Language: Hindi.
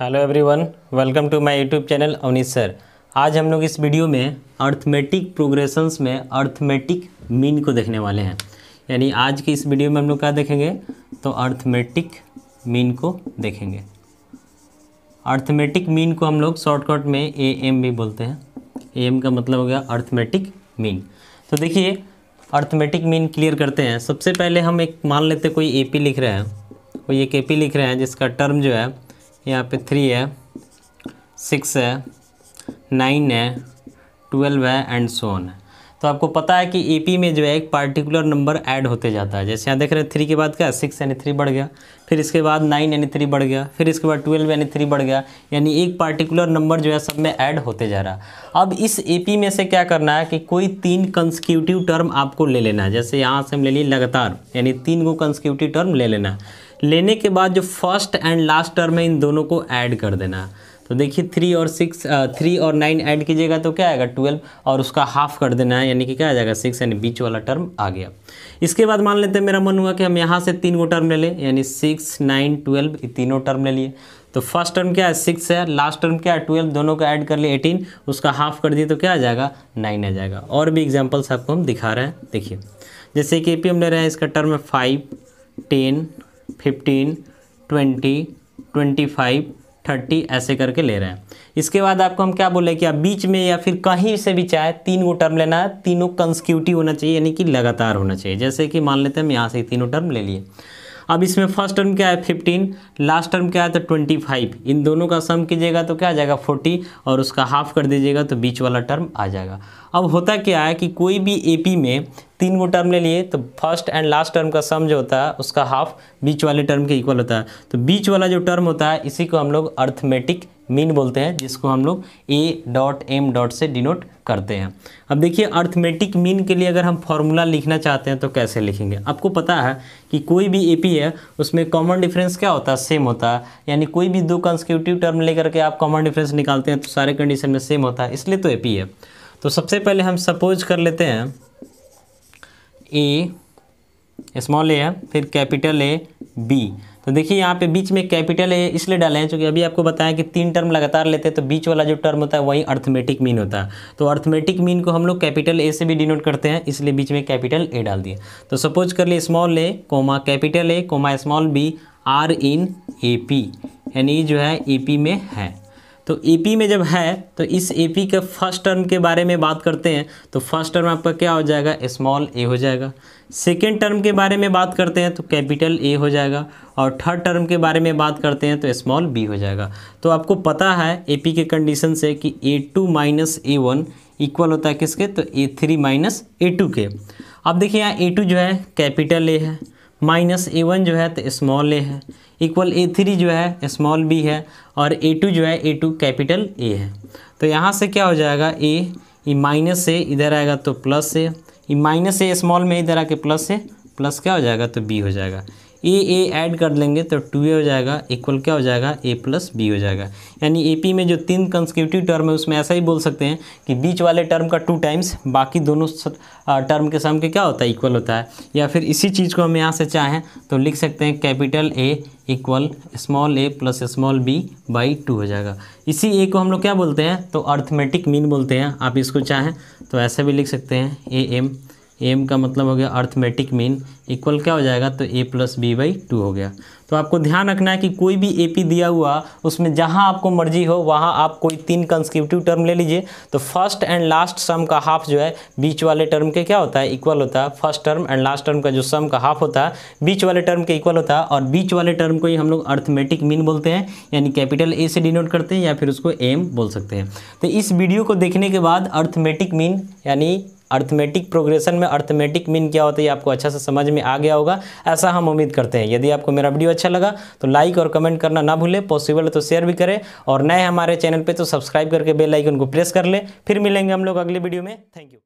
hello everyone welcome to my YouTube channel Avneet sir आज हम लोग इस वीडियो में अर्थमेटिक प्रोग्रेशंस में अर्थमेटिक मीन को देखने वाले हैं यानी आज की इस वीडियो में हम लोग क्या देखेंगे तो अर्थमेटिक मीन को देखेंगे अर्थमेटिक मीन को हम लोग शॉर्टकट में ए एम भी बोलते हैं ए एम का मतलब हो गया अर्थमेटिक मीन तो देखिए अर्थमेटिक मीन क्लियर करते हैं सबसे पहले हम एक मान लेते कोई ए पी लिख रहे हैं कोई एक ए पी लिख रहे हैं जिसका टर्म जो है यहाँ पे थ्री है सिक्स है नाइन है ट्वेल्व है एंड सोन है तो आपको पता है कि ए e में जो है एक पार्टिकुलर नंबर ऐड होते जाता है जैसे यहाँ देख रहे हैं थ्री के बाद क्या सिक्स यानी थ्री बढ़ गया फिर इसके बाद नाइन यानी थ्री बढ़ गया फिर इसके बाद ट्वेल्व यानी थ्री बढ़ गया यानी एक पार्टिकुलर नंबर जो है सब में ऐड होते जा रहा है अब इस ए e में से क्या करना है कि कोई तीन कंस्क्यूटिव टर्म आपको ले लेना है जैसे यहाँ से हम ले लिए लगातार यानी तीन को कंस्क्यूटिव टर्म ले लेना है लेने के बाद जो फर्स्ट एंड लास्ट टर्म है इन दोनों को ऐड कर देना तो देखिए थ्री और सिक्स थ्री और नाइन ऐड कीजिएगा तो क्या आएगा ट्वेल्व और उसका हाफ कर देना है यानी कि क्या आ जाएगा सिक्स यानी बीच वाला टर्म आ गया इसके बाद मान लेते हैं मेरा मन हुआ कि हम यहाँ से तीन गो टर्म ले लें यानी सिक्स नाइन ट्वेल्व ये तीनों टर्म ले लिए तो फर्स्ट टर्म क्या है सिक्स है लास्ट टर्म क्या है ट्वेल्व दोनों का ऐड कर लिए एटीन उसका हाफ कर दिए तो क्या आ जाएगा नाइन आ जाएगा और भी एग्जाम्पल्स आपको हम दिखा रहे हैं देखिए जैसे कि ए पी हम ले रहे हैं इसका टर्म है five ten fifteen twenty twenty five thirty ऐसे करके ले रहे हैं इसके बाद आपको हम क्या बोले कि आप बीच में या फिर कहीं से भी चाहे तीन गो टर्म लेना है तीनों कंस्क्यूटिव होना चाहिए यानी कि लगातार होना चाहिए जैसे कि मान लेते हैं हम यहाँ से तीनों टर्म ले लिए अब इसमें फर्स्ट टर्म क्या है फिफ्टीन लास्ट टर्म क्या है तो ट्वेंटी फाइव इन दोनों का सम कीजिएगा तो क्या आ जाएगा फोर्टी और उसका हाफ कर दीजिएगा तो बीच वाला टर्म आ जाएगा अब होता क्या है कि कोई भी ए में तीन गो टर्म ले लिए तो फर्स्ट एंड लास्ट टर्म का सम जो होता है उसका हाफ बीच वाले टर्म के इक्वल होता है तो बीच वाला जो टर्म होता है इसी को हम लोग अर्थमेटिक मीन बोलते हैं जिसको हम लोग ए डॉट एम डॉट से डिनोट करते हैं अब देखिए अर्थमेटिक मीन के लिए अगर हम फॉर्मूला लिखना चाहते हैं तो कैसे लिखेंगे आपको पता है कि कोई भी एपी है उसमें कॉमन डिफरेंस क्या होता है सेम होता है यानी कोई भी दो कंस्क्यूटिव टर्म लेकर के आप कॉमन डिफरेंस निकालते हैं तो सारे कंडीशन में सेम होता है इसलिए तो ए है तो सबसे पहले हम सपोज कर लेते हैं ए स्मॉल ए है फिर कैपिटल ए बी तो देखिए यहाँ पे बीच में कैपिटल है इसलिए डाले हैं क्योंकि अभी आपको बताया कि तीन टर्म लगातार लेते हैं तो बीच वाला जो टर्म होता है वही अर्थमेटिक मीन होता है तो अर्थमेटिक मीन को हम लोग कैपिटल ए से भी डिनोट करते हैं इसलिए बीच में कैपिटल ए डाल दिए तो सपोज कर लिए small A comma capital A comma small B are in A P यानी जो है ए पी में है तो ए में जब है तो इस ए के फर्स्ट टर्म के बारे में बात करते हैं तो फर्स्ट टर्म आपका क्या हो जाएगा स्मॉल ए हो जाएगा सेकेंड टर्म के बारे में बात करते हैं तो कैपिटल ए हो जाएगा और थर्ड टर्म के बारे में बात करते हैं तो स्मॉल बी हो जाएगा तो आपको पता है ए के कंडीशन से कि A two minus A one equal होता है किसके तो A three minus A two के अब देखिए यहाँ ए टू जो है कैपिटल ए है माइनस ए वन जो है तो स्मॉल ए है इक्वल ए थ्री जो है स्मॉल बी है और ए टू जो है ए टू कैपिटल ए है तो यहाँ से क्या हो जाएगा ए ये माइनस ए इधर आएगा तो plus A minus A small में इधर आके प्लस ए प्लस क्या हो जाएगा तो बी हो जाएगा ए ए ऐड कर लेंगे तो टू ए हो जाएगा इक्वल क्या हो जाएगा ए प्लस बी हो जाएगा यानी ए पी में जो तीन कंस्क्यूटिव टर्म है उसमें ऐसा ही बोल सकते हैं कि बीच वाले टर्म का टू टाइम्स बाकी दोनों टर्म के सामने के क्या होता है इक्वल होता है या फिर इसी चीज़ को हम यहाँ से चाहें तो लिख सकते हैं capital A equal small A plus small B by two हो जाएगा इसी ए को हम लोग क्या बोलते हैं तो अर्थमेटिक मीन बोलते हैं आप इसको चाहें तो ऐसे भी लिख सकते हैं ए एम एम का मतलब हो गया अर्थमेटिक मीन इक्वल क्या हो जाएगा तो A plus B by two हो गया तो आपको ध्यान रखना है कि कोई भी ए पी दिया हुआ उसमें जहाँ आपको मर्जी हो वहाँ आप कोई तीन कंस्क्रिप्टिव टर्म ले लीजिए तो फर्स्ट एंड लास्ट सम का हाफ जो है बीच वाले टर्म के क्या होता है इक्वल होता है first term and last term का जो सम का हाफ होता है बीच वाले टर्म के इक्वल होता है और बीच वाले टर्म को ही हम लोग अर्थमेटिक मीन बोलते हैं यानी कैपिटल ए से डिनोट करते हैं या फिर उसको एम बोल सकते हैं तो इस वीडियो को देखने के बाद अर्थमेटिक मीन यानी अर्थमेटिक प्रोग्रेशन में अर्थमेटिक मीन क्या होता है आपको अच्छा से समझ में आ गया होगा ऐसा हम उम्मीद करते हैं यदि आपको मेरा वीडियो अच्छा लगा तो लाइक और कमेंट करना ना भूलें पॉसिबल है तो शेयर भी करें और नए हमारे चैनल पर तो सब्सक्राइब करके बेलाइकन को प्रेस कर लें फिर मिलेंगे हम लोग अगले वीडियो में थैंक यू